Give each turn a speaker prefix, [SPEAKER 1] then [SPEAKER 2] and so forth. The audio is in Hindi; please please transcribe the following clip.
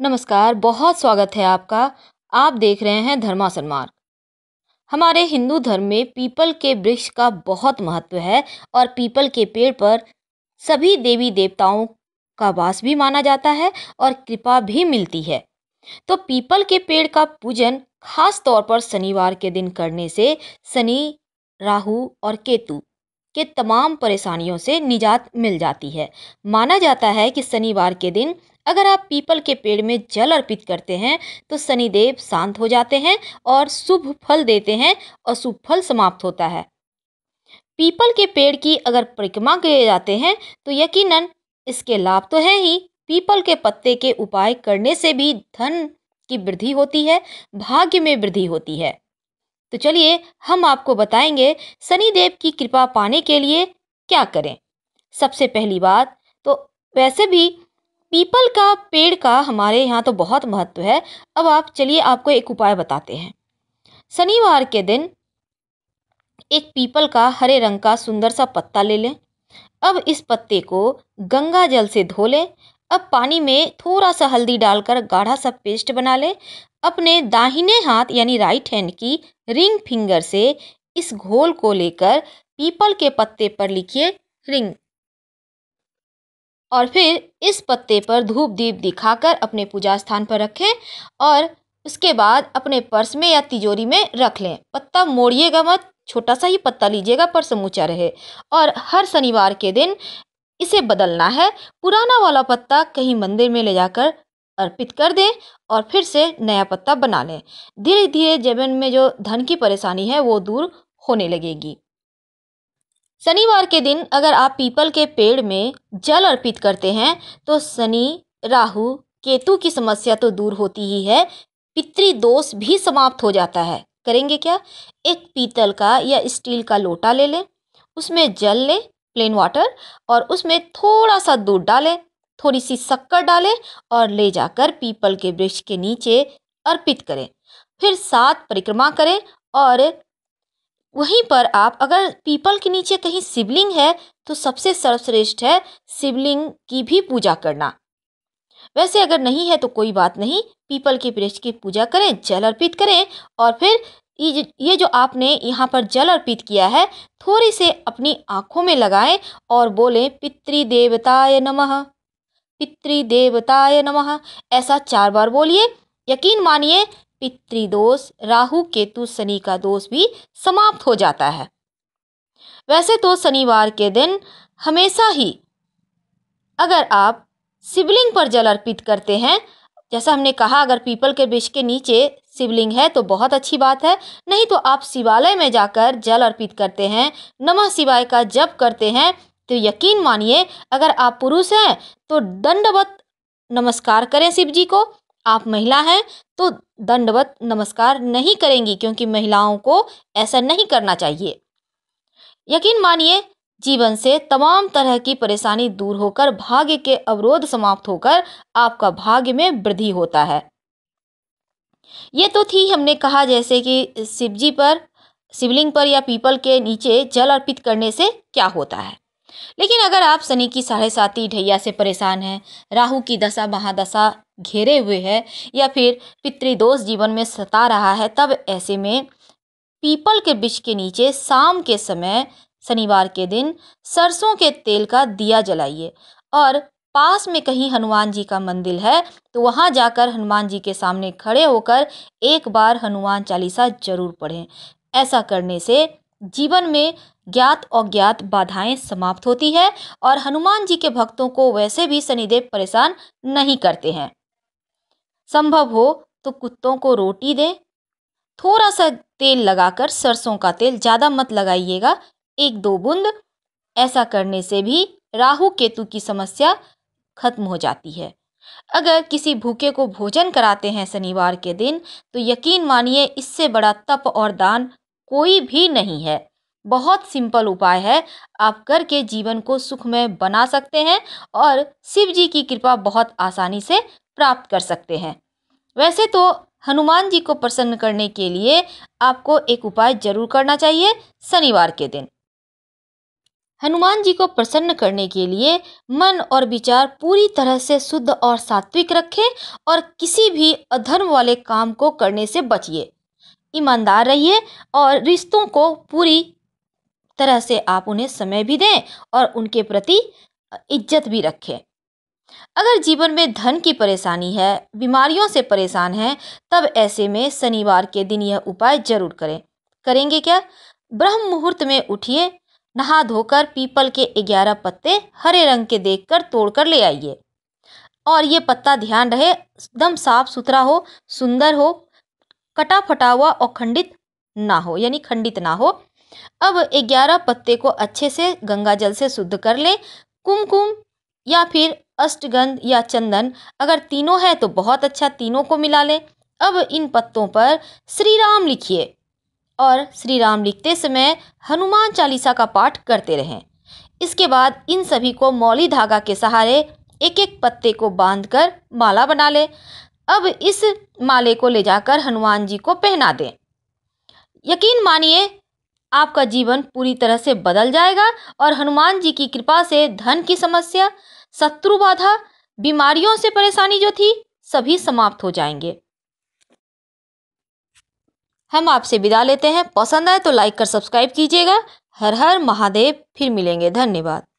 [SPEAKER 1] नमस्कार बहुत स्वागत है आपका आप देख रहे हैं धर्मासन मार्ग हमारे हिंदू धर्म में पीपल के वृक्ष का बहुत महत्व है और पीपल के पेड़ पर सभी देवी देवताओं का वास भी माना जाता है और कृपा भी मिलती है तो पीपल के पेड़ का पूजन खास तौर पर शनिवार के दिन करने से शनि राहु और केतु के तमाम परेशानियों से निजात मिल जाती है माना जाता है कि शनिवार के दिन अगर आप पीपल के पेड़ में जल अर्पित करते हैं तो शनिदेव शांत हो जाते हैं और शुभ फल देते हैं और शुभ फल समाप्त होता है पीपल के पेड़ की अगर परिक्रमा किए जाते हैं तो यकीनन इसके लाभ तो है ही पीपल के पत्ते के उपाय करने से भी धन की वृद्धि होती है भाग्य में वृद्धि होती है तो चलिए हम आपको बताएंगे शनिदेव की कृपा पाने के लिए क्या करें सबसे पहली बात तो वैसे भी पीपल का पेड़ का हमारे यहाँ तो बहुत महत्व है अब आप चलिए आपको एक उपाय बताते हैं शनिवार के दिन एक पीपल का हरे रंग का सुंदर सा पत्ता ले लें अब इस पत्ते को गंगा जल से धो लें अब पानी में थोड़ा सा हल्दी डालकर गाढ़ा सा पेस्ट बना लें अपने दाहिने हाथ यानी राइट हैंड की रिंग फिंगर से इस घोल को लेकर पीपल के पत्ते पर लिखिए रिंग और फिर इस पत्ते पर धूप दीप दिखाकर अपने पूजा स्थान पर रखें और उसके बाद अपने पर्स में या तिजोरी में रख लें पत्ता मोड़िएगा मत छोटा सा ही पत्ता लीजिएगा पर समूचा रहे और हर शनिवार के दिन इसे बदलना है पुराना वाला पत्ता कहीं मंदिर में ले जाकर अर्पित कर दें और फिर से नया पत्ता बना लें धीरे धीरे जीवन में जो धन की परेशानी है वो दूर होने लगेगी शनिवार के दिन अगर आप पीपल के पेड़ में जल अर्पित करते हैं तो शनि राहु केतु की समस्या तो दूर होती ही है पितृदोष भी समाप्त हो जाता है करेंगे क्या एक पीतल का या स्टील का लोटा ले लें उसमें जल लें प्लेन वाटर और उसमें थोड़ा सा दूध डालें थोड़ी सी शक्कर डालें और ले जाकर पीपल के वृक्ष के नीचे अर्पित करें फिर सात परिक्रमा करें और वहीं पर आप अगर पीपल के नीचे कहीं शिवलिंग है तो सबसे सर्वश्रेष्ठ है शिवलिंग की भी पूजा करना वैसे अगर नहीं है तो कोई बात नहीं पीपल के वृक्ष की पूजा करें जल अर्पित करें और फिर ये जो आपने यहाँ पर जल अर्पित किया है थोड़ी से अपनी आँखों में लगाएं और बोलें पितृदेवताय नमः पितृदेवताय नमः ऐसा चार बार बोलिए यकीन मानिए पितृदोष राहु केतु शनि का दोष भी समाप्त हो जाता है वैसे तो शनिवार के दिन हमेशा ही अगर आप शिवलिंग पर जल अर्पित करते हैं जैसा हमने कहा अगर पीपल के वृक्ष के नीचे शिवलिंग है तो बहुत अच्छी बात है नहीं तो आप शिवालय में जाकर जल अर्पित करते हैं नमः शिवाय का जप करते हैं तो यकीन मानिए अगर आप पुरुष हैं तो दंडवत नमस्कार करें शिव जी को आप महिला हैं तो दंडवत नमस्कार नहीं करेंगी क्योंकि महिलाओं को ऐसा नहीं करना चाहिए यकीन मानिए जीवन से तमाम तरह की परेशानी दूर होकर भाग्य के अवरोध समाप्त होकर आपका भाग्य में वृद्धि होता है ये तो थी हमने कहा जैसे कि शिवजी पर शिवलिंग पर या पीपल के नीचे जल अर्पित करने से क्या होता है लेकिन अगर आप शनि की साढ़े साथी ढैया से परेशान हैं राहु की दशा महादशा घेरे हुए है या फिर पितृदोष जीवन में सता रहा है तब ऐसे में पीपल के वृक्ष के नीचे शाम के समय शनिवार के दिन सरसों के तेल का दिया जलाइए और पास में कहीं हनुमान जी का मंदिर है तो वहाँ जाकर हनुमान जी के सामने खड़े होकर एक बार हनुमान चालीसा जरूर पढ़ें ऐसा करने से जीवन में ज्ञात अज्ञात बाधाएं समाप्त होती है और हनुमान जी के भक्तों को वैसे भी शनिदेव परेशान नहीं करते हैं संभव हो तो कुत्तों को रोटी दें थोड़ा सा तेल लगाकर सरसों का तेल ज़्यादा मत लगाइएगा एक दो बूंद ऐसा करने से भी राहु केतु की समस्या खत्म हो जाती है अगर किसी भूखे को भोजन कराते हैं शनिवार के दिन तो यकीन मानिए इससे बड़ा तप और दान कोई भी नहीं है बहुत सिंपल उपाय है आप करके जीवन को सुखमय बना सकते हैं और शिव जी की कृपा बहुत आसानी से प्राप्त कर सकते हैं वैसे तो हनुमान जी को प्रसन्न करने के लिए आपको एक उपाय जरूर करना चाहिए शनिवार के दिन हनुमान जी को प्रसन्न करने के लिए मन और विचार पूरी तरह से शुद्ध और सात्विक रखें और किसी भी अधर्म वाले काम को करने से बचिए ईमानदार रहिए और रिश्तों को पूरी तरह से आप उन्हें समय भी दें और उनके प्रति इज्जत भी रखें अगर जीवन में धन की परेशानी है बीमारियों से परेशान हैं तब ऐसे में शनिवार के दिन यह उपाय जरूर करें करेंगे क्या ब्रह्म मुहूर्त में उठिए नहा धोकर पीपल के ग्यारह पत्ते हरे रंग के देखकर तोड़कर ले आइए और ये पत्ता ध्यान रहे एकदम साफ सुथरा हो सुंदर हो कटा फटा हुआ और खंडित ना हो यानी खंडित ना हो अब ग्यारह पत्ते को अच्छे से गंगा जल से शुद्ध कर लें कुमकुम या फिर अष्टगंध या चंदन अगर तीनों है तो बहुत अच्छा तीनों को मिला लें अब इन पत्तों पर श्री राम लिखिए और श्री राम लिखते समय हनुमान चालीसा का पाठ करते रहें इसके बाद इन सभी को मौली धागा के सहारे एक एक पत्ते को बांधकर माला बना लें अब इस माले को ले जाकर हनुमान जी को पहना दें यकीन मानिए आपका जीवन पूरी तरह से बदल जाएगा और हनुमान जी की कृपा से धन की समस्या शत्रु बाधा बीमारियों से परेशानी जो थी सभी समाप्त हो जाएंगे हम आपसे विदा लेते हैं पसंद आए तो लाइक कर सब्सक्राइब कीजिएगा हर हर महादेव फिर मिलेंगे धन्यवाद